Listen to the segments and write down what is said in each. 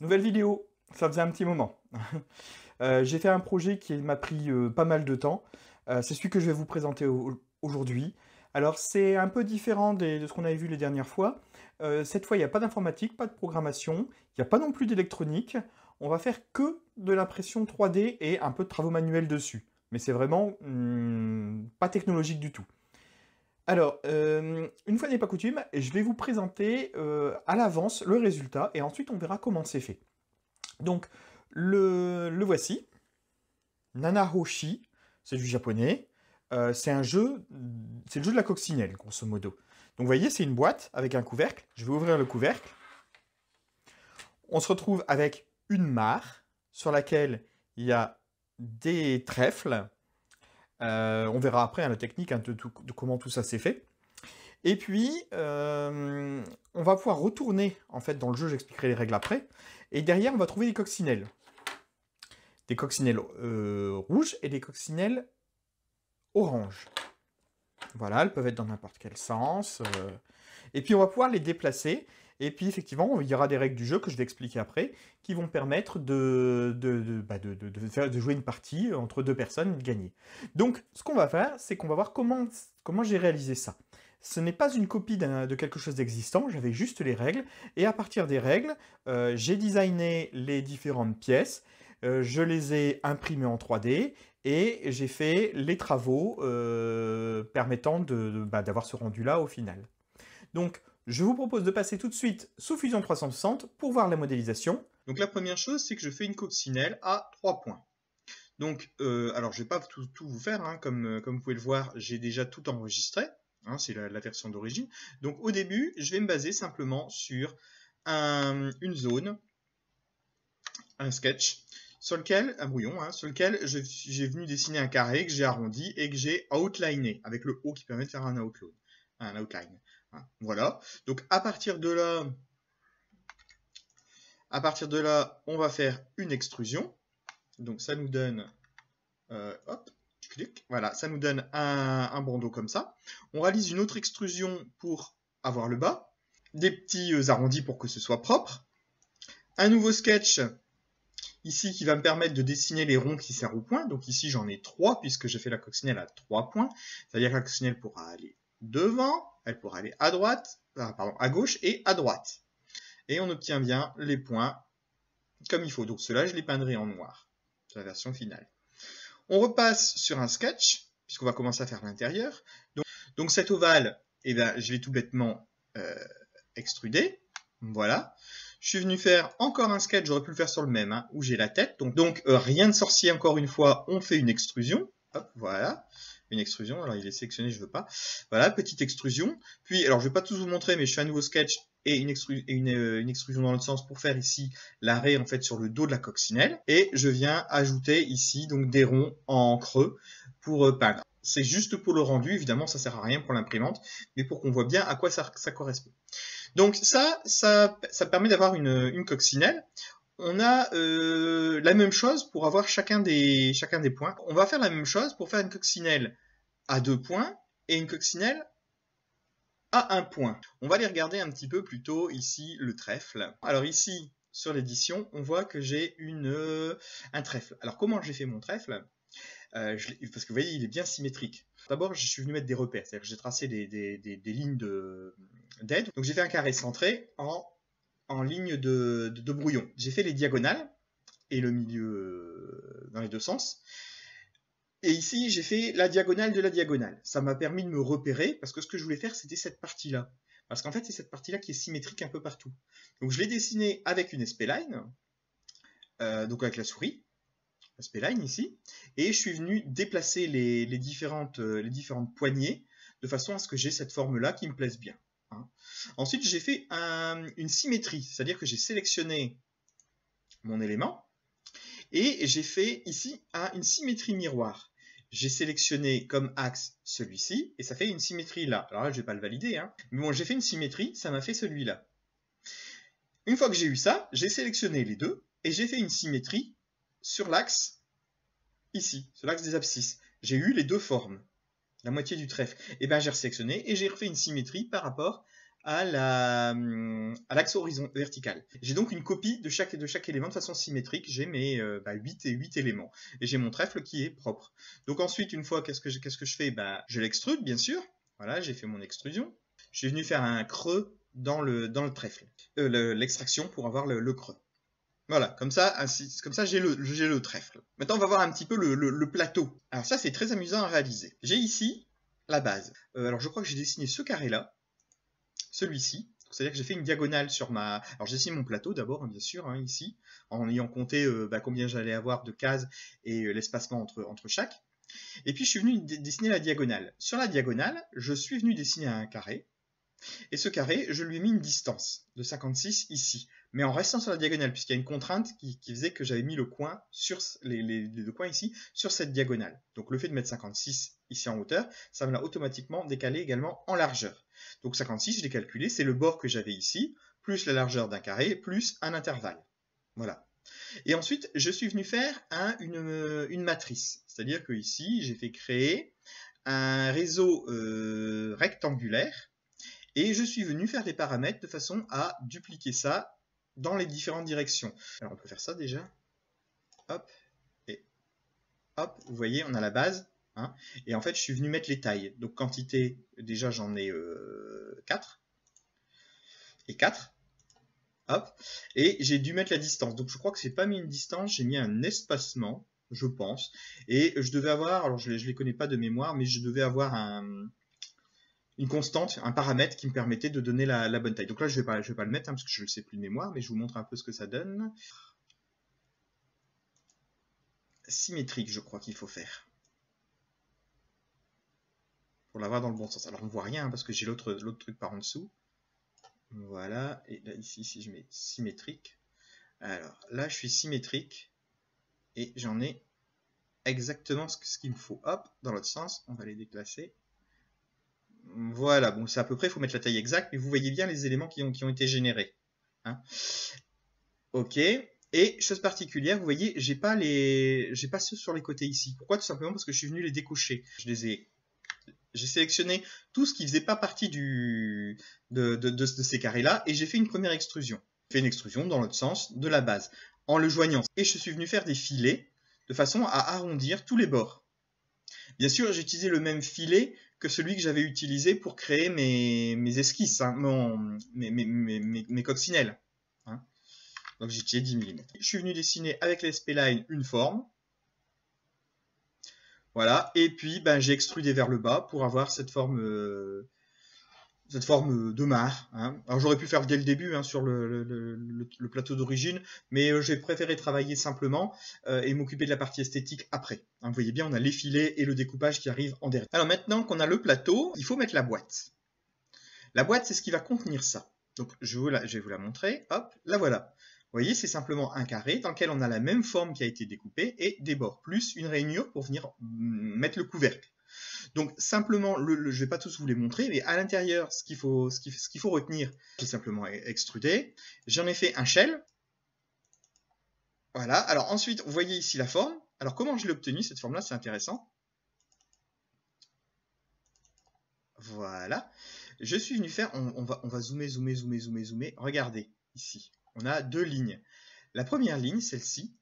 Nouvelle vidéo, ça faisait un petit moment. Euh, j'ai fait un projet qui m'a pris euh, pas mal de temps. Euh, c'est celui que je vais vous présenter aujourd'hui. Alors c'est un peu différent de ce qu'on avait vu les dernières fois. cette fois, il n'y a pas d'informatique, pas de programmation, il n'y a pas non plus d'électronique. On va faire que de l'impression 3D et un peu de travaux manuels dessus. Mais c'est vraiment hmm, pas technologique du tout. Alors, euh, une fois n'est pas coutume, je vais vous présenter euh, à l'avance le résultat et ensuite on verra comment c'est fait. Donc, le, voici. Nanahoshi, c'est du japonais. Euh, c'est un jeu, c'est le jeu de la coccinelle, grosso modo. Donc, vous voyez, c'est une boîte avec un couvercle. Je vais ouvrir le couvercle. On se retrouve avec une mare sur laquelle il y a des trèfles euh, on verra après hein, la technique hein, de, comment tout ça s'est fait. Et puis, euh, on va pouvoir retourner, en fait, dans le jeu, j'expliquerai les règles après. Et derrière, on va trouver des coccinelles. Des coccinelles euh, rouges et des coccinelles oranges. Voilà, elles peuvent être dans n'importe quel sens. Et puis, on va pouvoir les déplacer et puis effectivement, il y aura des règles du jeu que je vais expliquer après, qui vont permettre de, de, de, bah, jouer une partie entre deux personnes et de gagner. Donc ce qu'on va faire, c'est qu'on va voir comment, comment j'ai réalisé ça. Ce n'est pas une copie de quelque chose d'existant, j'avais juste les règles, et à partir des règles, euh, j'ai designé les différentes pièces, euh, je les ai imprimées en 3D, et j'ai fait les travaux euh, permettant bah, d'avoir ce rendu-là au final. Donc, je vous propose de passer tout de suite sous Fusion 360 pour voir la modélisation. Donc la première chose, c'est que je fais une coccinelle à trois points. Donc, euh, alors je ne vais pas tout, vous faire, hein. comme, euh, comme vous pouvez le voir, j'ai déjà tout enregistré, hein, c'est la, version d'origine. Donc au début, je vais me baser simplement sur une zone, un sketch, sur lequel, un brouillon, hein, sur lequel j'ai venu dessiner un carré que j'ai arrondi et que j'ai outliné, avec le haut qui permet de faire un outline un outline. Hein. Voilà. Donc à partir de là, à partir de là, on va faire une extrusion. Donc ça nous donne, euh, hop, cliques, voilà, ça nous donne un, bandeau comme ça. On réalise une autre extrusion pour avoir le bas, des petits euh, arrondis pour que ce soit propre, un nouveau sketch ici qui va me permettre de dessiner les ronds qui servent au point. Donc ici j'en ai trois puisque j'ai fait la coccinelle à trois points, c'est-à-dire que la coccinelle pourra aller devant, elle pourra aller à droite, pardon, à gauche et à droite. Et on obtient bien les points comme il faut. Donc cela, je les peindrai en noir, c'est la version finale. On repasse sur un sketch, puisqu'on va commencer à faire l'intérieur. Donc, cet ovale, eh ben, je l'ai tout bêtement euh, extrudé. Voilà. Je suis venu faire encore un sketch, j'aurais pu le faire sur le même, hein, où j'ai la tête. Donc, euh, rien de sorcier encore une fois, on fait une extrusion. Hop, voilà une extrusion. Alors il est sélectionné, je veux pas. Voilà, petite extrusion. Puis, alors je vais pas tout vous montrer, mais je fais un nouveau sketch et une, et euh, une, extrusion dans l'autre sens pour faire ici l'arrêt en fait sur le dos de la coccinelle. Et je viens ajouter ici donc des ronds en creux pour pas euh, peindre. C'est juste pour le rendu, évidemment ça sert à rien pour l'imprimante, mais pour qu'on voit bien à quoi ça, ça correspond. Donc ça, ça, ça permet d'avoir une, une coccinelle. On a euh, la même chose pour avoir chacun des, des points. On va faire la même chose pour faire une coccinelle à deux points et une coccinelle à un point. On va aller regarder un petit peu plus tôt ici le trèfle. Alors ici, sur l'édition, on voit que j'ai une euh, un trèfle. Alors comment j'ai fait mon trèfle euh, Parce que vous voyez, il est bien symétrique. D'abord, je suis venu mettre des repères, c'est-à-dire que j'ai tracé des, lignes d'aide. Donc j'ai fait un carré centré en en ligne de, brouillon. J'ai fait les diagonales et le milieu euh, dans les deux sens. Et ici, j'ai fait la diagonale de la diagonale. Ça m'a permis de me repérer, parce que ce que je voulais faire, c'était cette partie-là. Parce qu'en fait, c'est cette partie-là qui est symétrique un peu partout. Donc, je l'ai dessiné avec une SP line, euh, donc avec la souris, SP line ici, et je suis venu déplacer les, différentes, euh, les différentes poignées de façon à ce que j'ai cette forme-là qui me plaise bien. Hein. Ensuite, j'ai fait une symétrie, c'est-à-dire que j'ai sélectionné mon élément et j'ai fait ici une symétrie miroir. J'ai sélectionné comme axe celui-ci et ça fait une symétrie là. Alors là, je ne vais pas le valider, hein. mais bon, j'ai fait une symétrie, ça m'a fait celui-là. Une fois que j'ai eu ça, j'ai sélectionné les deux et j'ai fait une symétrie sur l'axe ici, sur l'axe des abscisses. J'ai eu les deux formes la moitié du trèfle. Et eh bien j'ai resectionné et j'ai refait une symétrie par rapport à hum, l'axe horizontal vertical. J'ai donc une copie de chaque, de chaque élément de façon symétrique. J'ai mes 8 euh, bah, et 8 éléments. Et j'ai mon trèfle qui est propre. Donc ensuite, une fois, qu'est-ce que je, ce que je fais bah, Je l'extrude, bien sûr. Voilà, j'ai fait mon extrusion. Je suis venu faire un creux dans le, dans le trèfle. Euh, l'extraction pour avoir le creux. Voilà, comme ça, comme ça j'ai le, le, trèfle. Maintenant, on va voir un petit peu le, plateau. Alors ça, c'est très amusant à réaliser. J'ai ici la base. Euh, alors je crois que j'ai dessiné ce carré-là, celui-ci. C'est-à-dire que j'ai fait une diagonale sur ma... Alors j'ai dessiné mon plateau d'abord, hein, bien sûr, hein, ici, en ayant compté euh, bah, combien j'allais avoir de cases et euh, l'espacement entre, entre chaque. Et puis je suis venu dessiner la diagonale. Sur la diagonale, je suis venu dessiner un carré, et ce carré, je lui ai mis une distance de 56 ici mais en restant sur la diagonale, puisqu'il y a une contrainte qui, faisait que j'avais mis le coin sur les, deux coins ici, sur cette diagonale. Donc le fait de mettre 56 ici en hauteur, ça me l'a automatiquement décalé également en largeur. Donc 56, je l'ai calculé, c'est le bord que j'avais ici, plus la largeur d'un carré, plus un intervalle. Voilà. Et ensuite, je suis venu faire une, matrice. C'est-à-dire que ici, j'ai fait créer un réseau euh, rectangulaire et je suis venu faire des paramètres de façon à dupliquer ça dans les différentes directions. Alors on peut faire ça déjà. Hop, et hop, vous voyez, on a la base. Hein. et en fait, je suis venu mettre les tailles. Donc quantité, déjà j'en ai 4. Euh, et 4. Hop. Et j'ai dû mettre la distance. Donc je crois que c'est pas mis une distance, j'ai mis un espacement, je pense. Et je devais avoir, alors je ne les connais pas de mémoire, mais je devais avoir un, une constante, un paramètre qui me permettait de donner la, bonne taille. Donc là, je ne vais, pas, vais pas le mettre hein, parce que je ne le sais plus de mémoire, mais je vous montre un peu ce que ça donne. Symétrique, je crois qu'il faut faire. Pour l'avoir dans le bon sens. Alors on ne voit rien hein, parce que j'ai l'autre truc par en dessous. Voilà, et là ici, si je mets symétrique. Alors là, je suis symétrique et j'en ai exactement ce qu'il me faut. Hop, dans l'autre sens, on va les déclasser. Voilà, bon, c'est à peu près, il faut mettre la taille exacte, mais vous voyez bien les éléments qui ont, qui ont été générés. Hein. ok. Et chose particulière, vous voyez, j'ai pas les, j'ai pas ceux sur les côtés ici. Pourquoi Tout simplement parce que je suis venu les décocher. Je les ai, j'ai sélectionné tout ce qui ne faisait pas partie du, de, de ces carrés-là, et j'ai fait une première extrusion. J'ai fait une extrusion dans l'autre sens de la base, en le joignant. Et je suis venu faire des filets de façon à arrondir tous les bords. Bien sûr, j'ai utilisé le même filet que celui que j'avais utilisé pour créer mes, esquisses, hein, mes, mes, coccinelles. Hein. Donc j'ai utilisé 10 mm. Je suis venu dessiner avec l'SP line une forme. Voilà, et puis ben, j'ai extrudé vers le bas pour avoir cette forme euh, cette forme euh, de mare. Hein. Alors j'aurais pu faire dès le début hein, sur le, plateau d'origine, mais euh, j'ai préféré travailler simplement euh, et m'occuper de la partie esthétique après. Hein, vous voyez bien, on a les filets et le découpage qui arrive en derrière. Alors maintenant qu'on a le plateau, il faut mettre la boîte. La boîte, c'est ce qui va contenir ça. Donc je, je vais vous la montrer, hop, la voilà. Vous voyez, c'est simplement un carré dans lequel on a la même forme qui a été découpée et des bords, plus une rainure pour venir mm, mettre le couvercle. Donc simplement, je ne vais pas tous vous les montrer, mais à l'intérieur, ce qu'il faut, retenir, c'est simplement e, extrudé. J'en ai fait un shell. Voilà. Alors ensuite, vous voyez ici la forme. Alors comment je l'ai obtenue, cette forme-là, c'est intéressant. Voilà. Je suis venu faire, on, va, on va zoomer, zoomer, zoomer, zoomer, zoomer. Regardez, ici, on a deux lignes. La première ligne, celle-ci,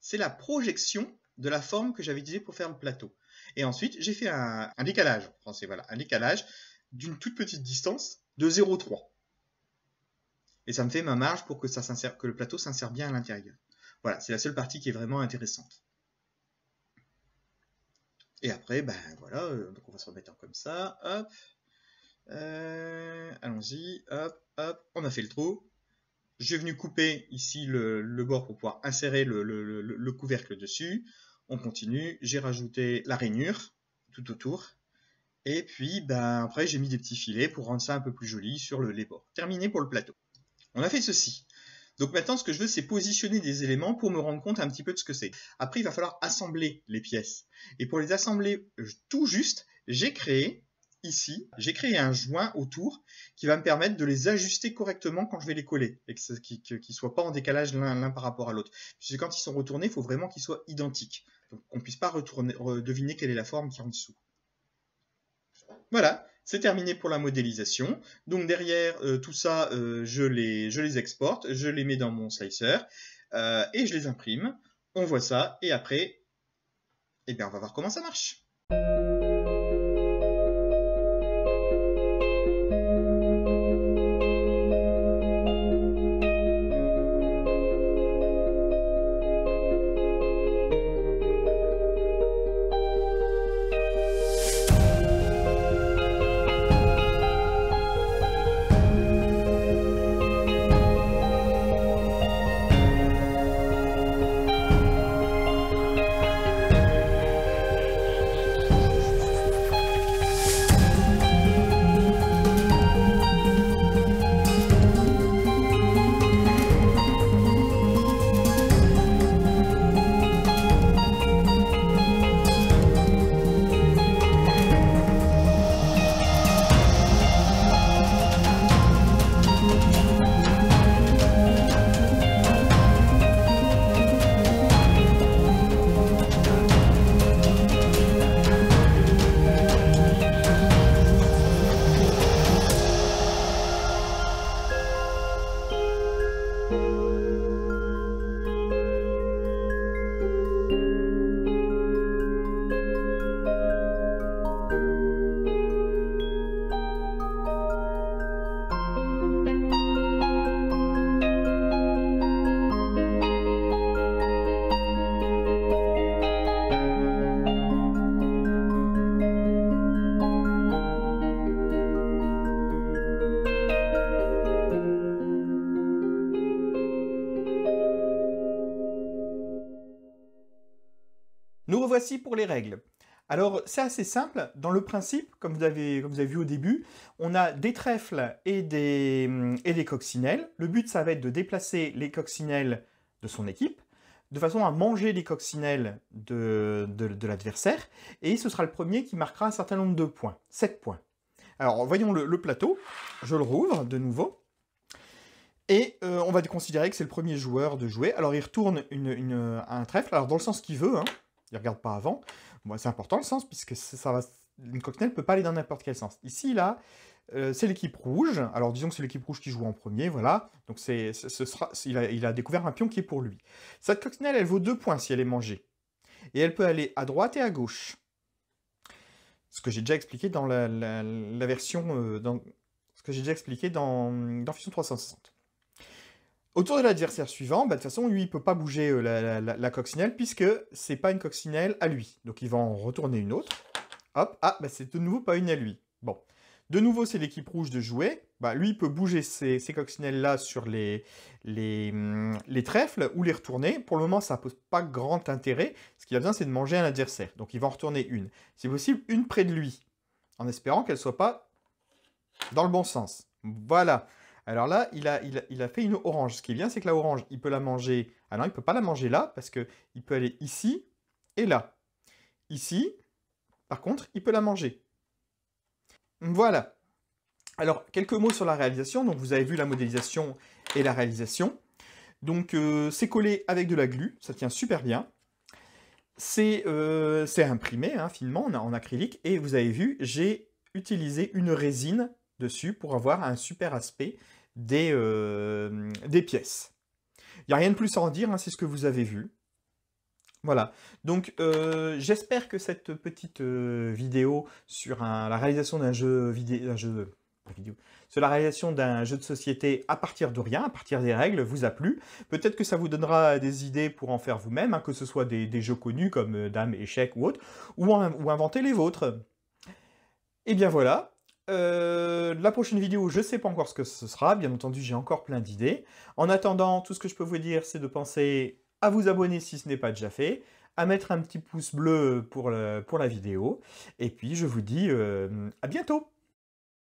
c'est la projection de la forme que j'avais utilisée pour faire le plateau. Et ensuite, j'ai fait un, décalage voilà, un décalage d'une toute petite distance de 0,3. Et ça me fait ma marge pour que, ça que le plateau s'insère bien à l'intérieur. Voilà, c'est la seule partie qui est vraiment intéressante. Et après, ben voilà, euh, on va se remettre comme ça, hop, euh, allons-y, hop, hop, on a fait le trou. Je suis venu couper ici le, bord pour pouvoir insérer le couvercle dessus on continue, j'ai rajouté la rainure tout autour, et puis ben, après j'ai mis des petits filets pour rendre ça un peu plus joli sur le, les bords. Terminé pour le plateau. On a fait ceci. Donc maintenant, ce que je veux, c'est positionner des éléments pour me rendre compte un petit peu de ce que c'est. Après, il va falloir assembler les pièces. Et pour les assembler euh, tout juste, j'ai créé, ici, j'ai créé un joint autour qui va me permettre de les ajuster correctement quand je vais les coller et qu'ils ne soient pas en décalage l'un par rapport à l'autre. que quand ils sont retournés, il faut vraiment qu'ils soient identiques qu'on puisse pas retourner, deviner quelle est la forme qui est en dessous. Voilà, c'est terminé pour la modélisation. Donc derrière euh, tout ça, euh, je, les, je, les, exporte, je les mets dans mon slicer euh, et je les imprime. On voit ça et après, eh bien, on va voir comment ça marche. Thank you. voici pour les règles. Alors c'est assez simple, dans le principe, comme vous, avez, vous avez vu au début, on a des trèfles et des, hum, et des coccinelles. Le but ça va être de déplacer les coccinelles de son équipe, de façon à manger les coccinelles de, l'adversaire, et ce sera le premier qui marquera un certain nombre de points, 7 points. Alors voyons le, plateau, je le rouvre de nouveau. Et euh, on va considérer que c'est le premier joueur de jouer. Alors il retourne un trèfle, alors dans le sens qu'il veut, hein. Il ne regarde pas avant. c'est important le sens, puisque ça va, une coccinelle ne peut pas aller dans n'importe quel sens. Ici, là, euh, c'est l'équipe rouge. Alors disons que c'est l'équipe rouge qui joue en premier, voilà. Donc c'est, ce sera, il a, il, a, découvert un pion qui est pour lui. Cette coccinelle, elle vaut deux points si elle est mangée. Et elle peut aller à droite et à gauche. Ce que j'ai déjà expliqué dans la, version... Euh, ce que j'ai déjà expliqué dans, dans Fusion 360. Autour de l'adversaire suivant, bah, de toute façon, lui, il ne peut pas bouger euh, la, coccinelle puisque c'est pas une coccinelle à lui. Donc il va en retourner une autre. Hop, ah, bah, c'est de nouveau pas une à lui. Bon. De nouveau, c'est l'équipe rouge de jouer. Bah, lui, il peut bouger ces, coccinelles-là sur hmm, les, trèfles ou les retourner. Pour le moment, ça ne pose pas grand intérêt. Ce qu'il a besoin, c'est de manger un adversaire. Donc, il va en retourner une. Si possible, une près de lui, en espérant qu'elle ne soit pas dans le bon sens. Voilà. Alors là, il a, fait une orange. Ce qui est bien, c'est que la orange, il peut la manger... Ah non, il ne peut pas la manger là, parce qu'il peut aller ici et là. Ici, par contre, il peut la manger. Voilà. Alors, quelques mots sur la réalisation. Donc, vous avez vu la modélisation et la réalisation. Donc, euh, c'est collé avec de la glu, ça tient super bien. C'est euh, imprimé hein, finement en acrylique. Et vous avez vu, j'ai utilisé une résine dessus pour avoir un super aspect euh, des, pièces. Il n'y a rien de plus à en dire, hein, c'est ce que vous avez vu. Voilà, donc euh, j'espère que cette petite euh, vidéo sur la réalisation d'un jeu vidéo, jeu, sur la réalisation d'un jeu de société à partir de rien, à partir des règles, vous a plu. Peut-être que ça vous donnera des idées pour en faire vous-même, hein, que ce soit des, jeux connus comme Dame, Échec ou autre, ou, ou inventer les vôtres. Et eh bien voilà, euh, la prochaine vidéo, je ne sais pas encore ce que ce sera. Bien entendu, j'ai encore plein d'idées. En attendant, tout ce que je peux vous dire, c'est de penser à vous abonner si ce n'est pas déjà fait, à mettre un petit pouce bleu pour, la vidéo. Et puis, je vous dis euh, à bientôt